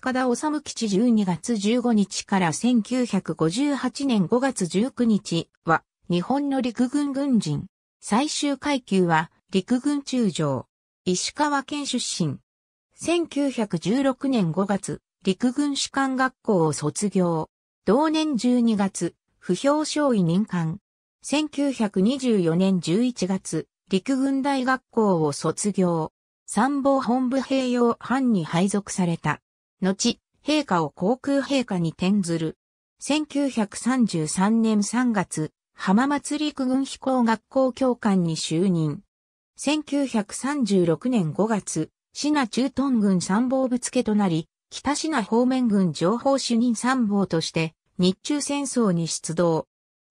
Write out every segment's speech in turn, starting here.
塚田治吉12月15日から1958年5月19日は日本の陸軍軍人。最終階級は陸軍中将。石川県出身。1916年5月、陸軍士官学校を卒業。同年12月、不評少尉任官。1924年11月、陸軍大学校を卒業。参謀本部併用班に配属された。後、陛下を航空陛下に転ずる。1933年3月、浜松陸軍飛行学校教官に就任。1936年5月、シナ駐屯軍参謀部付となり、北シナ方面軍情報主任参謀として、日中戦争に出動。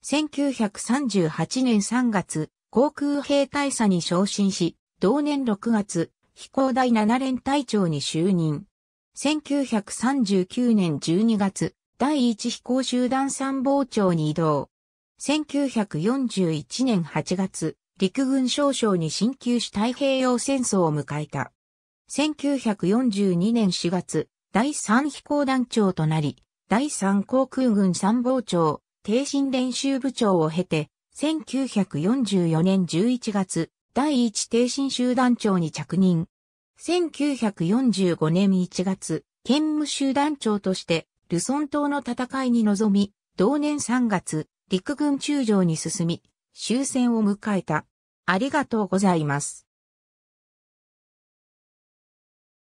1938年3月、航空兵大佐に昇進し、同年6月、飛行第7連隊長に就任。1939年12月、第一飛行集団参謀長に移動。1941年8月、陸軍少将に進級し太平洋戦争を迎えた。1942年4月、第3飛行団長となり、第3航空軍参謀長、停身練習部長を経て、1944年11月、第1停身集団長に着任。1945年1月、兼務集団長として、ルソン島の戦いに臨み、同年3月、陸軍中将に進み、終戦を迎えた。ありがとうございます。